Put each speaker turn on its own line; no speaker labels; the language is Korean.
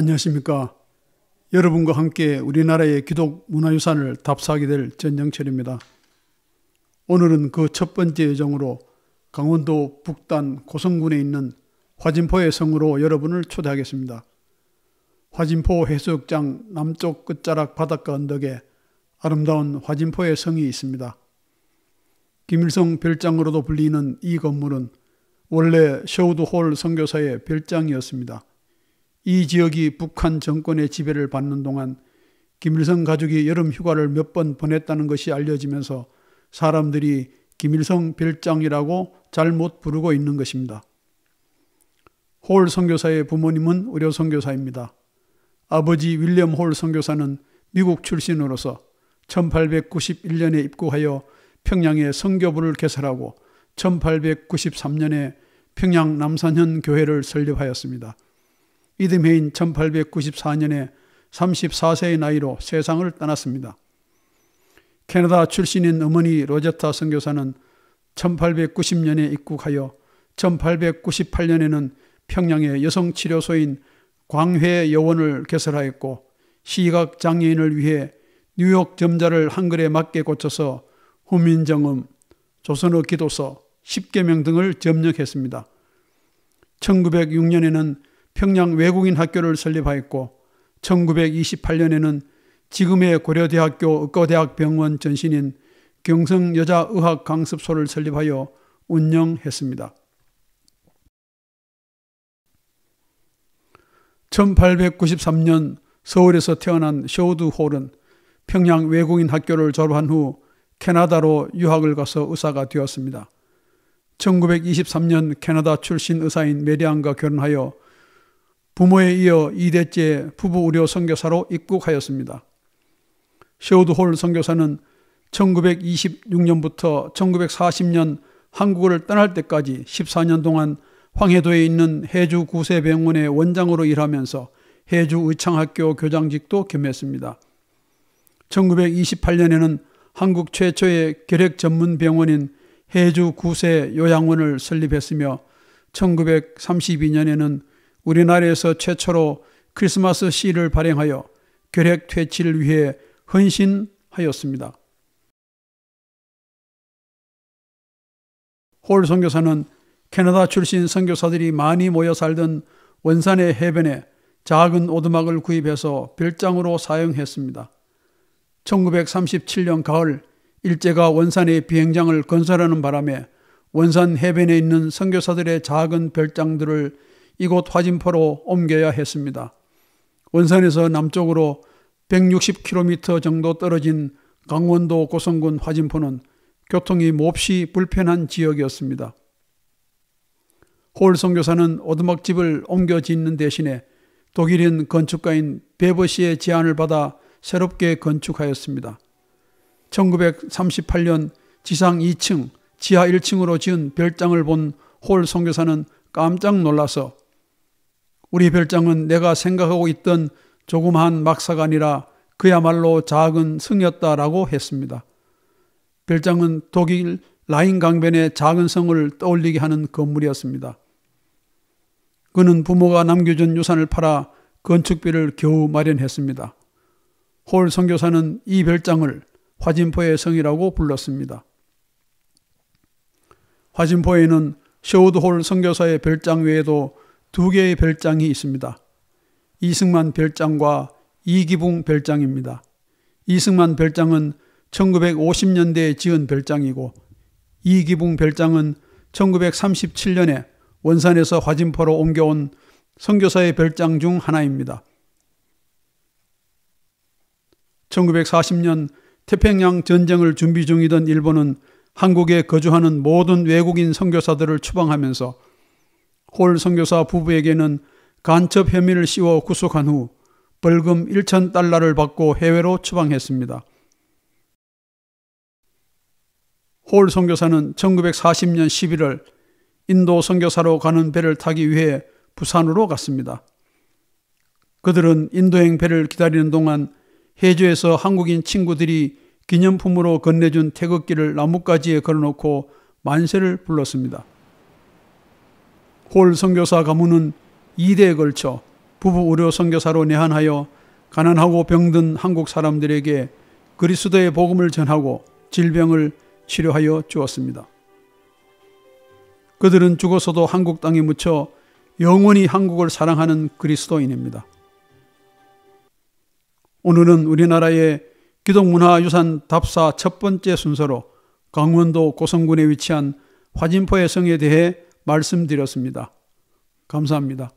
안녕하십니까. 여러분과 함께 우리나라의 기독 문화유산을 답사하게 될 전영철입니다. 오늘은 그 첫 번째 여정으로 강원도 북단 고성군에 있는 화진포의 성으로 여러분을 초대하겠습니다. 화진포 해수욕장 남쪽 끝자락 바닷가 언덕에 아름다운 화진포의 성이 있습니다. 김일성 별장으로도 불리는 이 건물은 원래 쇼우드홀 선교사의 별장이었습니다. 이 지역이 북한 정권의 지배를 받는 동안 김일성 가족이 여름 휴가를 몇 번 보냈다는 것이 알려지면서 사람들이 김일성 별장이라고 잘못 부르고 있는 것입니다. 홀 선교사의 부모님은 의료 선교사입니다. 아버지 윌리엄 홀 선교사는 미국 출신으로서 1891년에 입국하여 평양에 선교부를 개설하고 1893년에 평양 남산현 교회를 설립하였습니다. 이듬해인 1894년에 34세의 나이로 세상을 떠났습니다. 캐나다 출신인 어머니 로제타 선교사는 1890년에 입국하여 1898년에는 평양의 여성치료소인 광회 여원을 개설하였고 시각 장애인을 위해 뉴욕 점자를 한글에 맞게 고쳐서 후민정음, 조선어 기도서, 십계명 등을 점령했습니다. 1906년에는 평양 외국인 학교를 설립하였고 1928년에는 지금의 고려대학교 의과대학병원 전신인 경성여자의학강습소를 설립하여 운영했습니다. 1893년 서울에서 태어난 쇼드 홀은 평양 외국인 학교를 졸업한 후 캐나다로 유학을 가서 의사가 되었습니다. 1923년 캐나다 출신 의사인 메리안과 결혼하여 부모에 이어 2대째 부부 의료 선교사로 입국하였습니다. 셰드홀 선교사는 1926년부터 1940년 한국을 떠날 때까지 14년 동안 황해도에 있는 해주 구세병원의 원장으로 일하면서 해주 의창학교 교장직도 겸했습니다. 1928년에는 한국 최초의 결핵 전문 병원인 해주 구세 요양원을 설립했으며 1932년에는 우리나라에서 최초로 크리스마스 씨를 발행하여 결핵 퇴치를 위해 헌신하였습니다. 홀 선교사는 캐나다 출신 선교사들이 많이 모여 살던 원산의 해변에 작은 오두막을 구입해서 별장으로 사용했습니다. 1937년 가을 일제가 원산에 비행장을 건설하는 바람에 원산 해변에 있는 선교사들의 작은 별장들을 이곳 화진포로 옮겨야 했습니다. 원산에서 남쪽으로 160km 정도 떨어진 강원도 고성군 화진포는 교통이 몹시 불편한 지역이었습니다. 홀 선교사는 오두막집을 옮겨 짓는 대신에 독일인 건축가인 베버 씨의 제안을 받아 새롭게 건축하였습니다. 1938년 지상 2층, 지하 1층으로 지은 별장을 본 홀 선교사는 깜짝 놀라서 우리 별장은 내가 생각하고 있던 조그마한 막사가 아니라 그야말로 작은 성이었다라고 했습니다. 별장은 독일 라인 강변의 작은 성을 떠올리게 하는 건물이었습니다. 그는 부모가 남겨준 유산을 팔아 건축비를 겨우 마련했습니다. 홀성교사는이 별장을 화진포의 성이라고 불렀습니다. 화진포에는 셔우드 홀성교사의 별장 외에도 두 개의 별장이 있습니다. 이승만 별장과 이기붕 별장입니다. 이승만 별장은 1950년대에 지은 별장이고 이기붕 별장은 1937년에 원산에서 화진포로 옮겨온 선교사의 별장 중 하나입니다. 1940년 태평양 전쟁을 준비 중이던 일본은 한국에 거주하는 모든 외국인 선교사들을 추방하면서 홀 선교사 부부에게는 간첩 혐의를 씌워 구속한 후 벌금 1천 달러를 받고 해외로 추방했습니다. 홀 선교사는 1940년 11월 인도 선교사로 가는 배를 타기 위해 부산으로 갔습니다. 그들은 인도행 배를 기다리는 동안 해주에서 한국인 친구들이 기념품으로 건네준 태극기를 나뭇가지에 걸어놓고 만세를 불렀습니다. 홀성교사 가문은 2대에 걸쳐 부부 의료 성교사로 내한하여 가난하고 병든 한국 사람들에게 그리스도의 복음을 전하고 질병을 치료하여 주었습니다. 그들은 죽어서도 한국 땅에 묻혀 영원히 한국을 사랑하는 그리스도인입니다. 오늘은 우리나라의 기독문화유산 답사 첫 번째 순서로 강원도 고성군에 위치한 화진포의 성에 대해 말씀드렸습니다. 감사합니다.